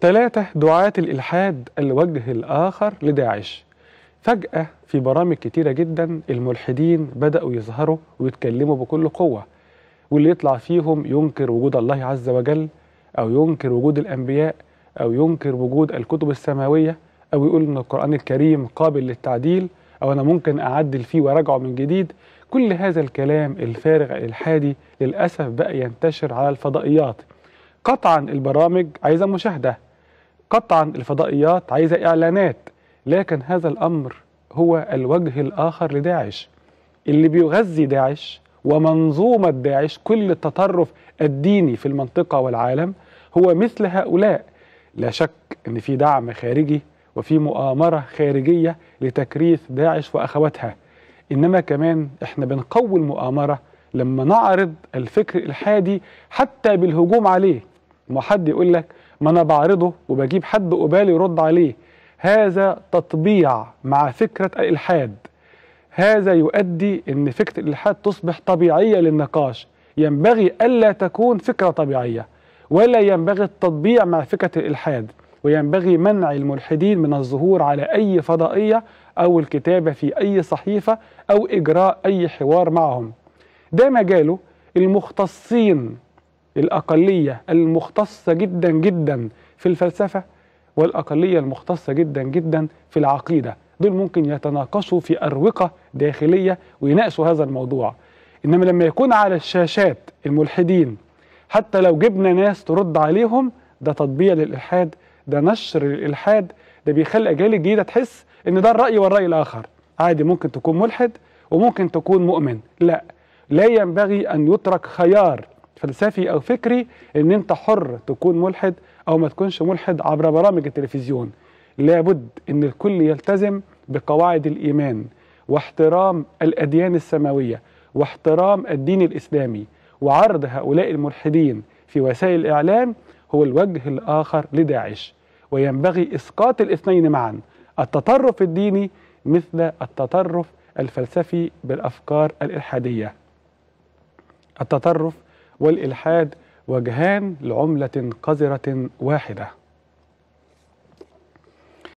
ثلاثة دعاة الإلحاد الوجه الآخر لداعش فجأة في برامج كتيرة جدا الملحدين بدأوا يظهروا ويتكلموا بكل قوة واللي يطلع فيهم ينكر وجود الله عز وجل أو ينكر وجود الأنبياء أو ينكر وجود الكتب السماوية أو يقول إن القرآن الكريم قابل للتعديل أو أنا ممكن أعدل فيه وأراجعه من جديد كل هذا الكلام الفارغ الإلحادي للأسف بقى ينتشر على الفضائيات قطعا البرامج عايزة مشاهدة قطعا الفضائيات عايزة إعلانات لكن هذا الأمر هو الوجه الآخر لداعش اللي بيغذي داعش ومنظومة داعش كل التطرف الديني في المنطقة والعالم هو مثل هؤلاء لا شك أن في دعم خارجي وفي مؤامرة خارجية لتكريس داعش وأخواتها إنما كمان إحنا بنقوي المؤامرة لما نعرض الفكر الإلحادي حتى بالهجوم عليه ما حد يقول لك ما أنا بعرضه وبجيب حد قبالي يرد عليه هذا تطبيع مع فكرة الإلحاد هذا يؤدي أن فكرة الإلحاد تصبح طبيعية للنقاش ينبغي ألا تكون فكرة طبيعية ولا ينبغي التطبيع مع فكرة الإلحاد وينبغي منع الملحدين من الظهور على أي فضائية أو الكتابة في أي صحيفة أو إجراء أي حوار معهم ده مجاله المختصين الأقلية المختصة جدا جدا في الفلسفة والأقلية المختصة جدا جدا في العقيدة دول ممكن يتناقشوا في أروقة داخلية ويناقشوا هذا الموضوع إنما لما يكون على الشاشات الملحدين حتى لو جبنا ناس ترد عليهم ده تطبيع للإلحاد ده نشر للإلحاد ده بيخلي أجيال الجديدة تحس إن ده الرأي والرأي الآخر عادي ممكن تكون ملحد وممكن تكون مؤمن لا لا ينبغي أن يترك خيار فلسفي او فكري ان انت حر تكون ملحد او ما تكونش ملحد عبر برامج التلفزيون لابد ان الكل يلتزم بقواعد الايمان واحترام الاديان السماويه واحترام الدين الاسلامي وعرض هؤلاء الملحدين في وسائل الاعلام هو الوجه الاخر لداعش وينبغي اسقاط الاثنين معا التطرف الديني مثل التطرف الفلسفي بالافكار الالحاديه التطرف والإلحاد وجهان لعملة قذرة واحدة